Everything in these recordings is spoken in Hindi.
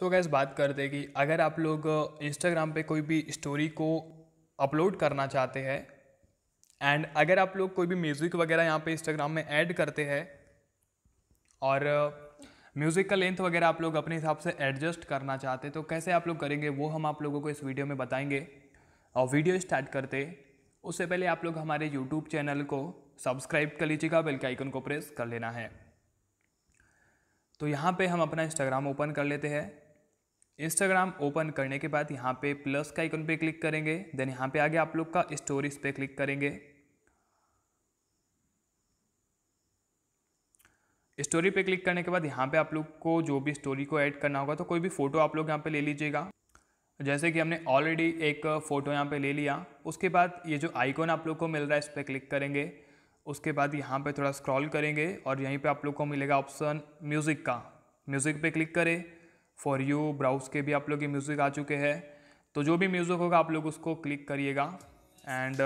सो so गैस बात करते हैं कि अगर आप लोग इंस्टाग्राम uh, पे कोई भी स्टोरी को अपलोड करना चाहते हैं एंड अगर आप लोग कोई भी म्यूज़िक वगैरह यहाँ पे इंस्टाग्राम में ऐड करते हैं और म्यूज़िक uh, का लेंथ वगैरह आप लोग अपने हिसाब से एडजस्ट करना चाहते तो कैसे आप लोग करेंगे वो हम आप लोगों को इस वीडियो में बताएंगे और वीडियो स्टार्ट करते उससे पहले आप लोग हमारे यूट्यूब चैनल को सब्सक्राइब कर लीजिएगा बेल के आइकन को प्रेस कर लेना है तो यहाँ पे हम अपना इंस्टाग्राम ओपन कर लेते हैं इंस्टाग्राम ओपन करने के बाद यहाँ पे प्लस का आइकन पे क्लिक करेंगे देन यहाँ पे आगे आप लोग का स्टोरीज पे क्लिक करेंगे स्टोरी पे क्लिक करने के बाद यहाँ पे आप लोग को जो भी स्टोरी को ऐड करना होगा तो कोई भी फ़ोटो आप लोग यहाँ पे ले लीजिएगा जैसे कि हमने ऑलरेडी एक फ़ोटो यहाँ पे ले लिया उसके बाद ये जो आइकॉन आप लोग को मिल रहा है इस पर क्लिक करेंगे उसके बाद यहाँ पे थोड़ा स्क्रॉल करेंगे और यहीं पे आप लोग को मिलेगा ऑप्शन म्यूज़िक का म्यूज़िक पे क्लिक करें फॉर यू ब्राउज के भी आप लोग के म्यूज़िक आ चुके हैं तो जो भी म्यूज़िक होगा आप लोग उसको क्लिक करिएगा एंड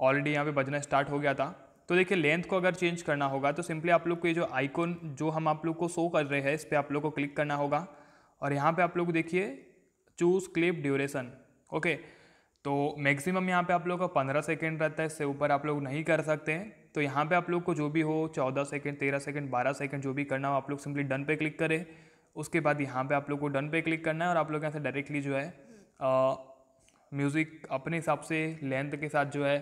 ऑलरेडी uh, यहाँ पे बजना स्टार्ट हो गया था तो देखिए लेंथ को अगर चेंज करना होगा तो सिंपली आप लोग को ये जो आइकॉन जो हम आप लोग को शो कर रहे हैं इस पर आप लोग को क्लिक करना होगा और यहाँ पे आप लोग देखिए चूज़ क्लिप ड्यूरेशन ओके तो मैक्सिमम यहाँ पे आप लोग का पंद्रह सेकेंड रहता है इससे ऊपर आप लोग नहीं कर सकते हैं तो यहाँ पे आप लोग को जो भी हो चौदह सेकेंड तेरह सेकेंड बारह सेकेंड जो भी करना हो आप लोग सिंपली डन पे क्लिक करें उसके बाद यहाँ पे आप लोग को डन पे क्लिक करना है और आप लोग यहाँ से डायरेक्टली जो है म्यूज़िक अपने हिसाब से लेंथ के साथ जो है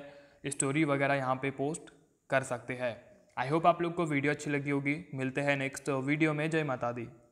स्टोरी वगैरह यहाँ पर पोस्ट कर सकते हैं आई होप आप लोग को वीडियो अच्छी लगी होगी मिलते हैं नेक्स्ट वीडियो में जय माता दी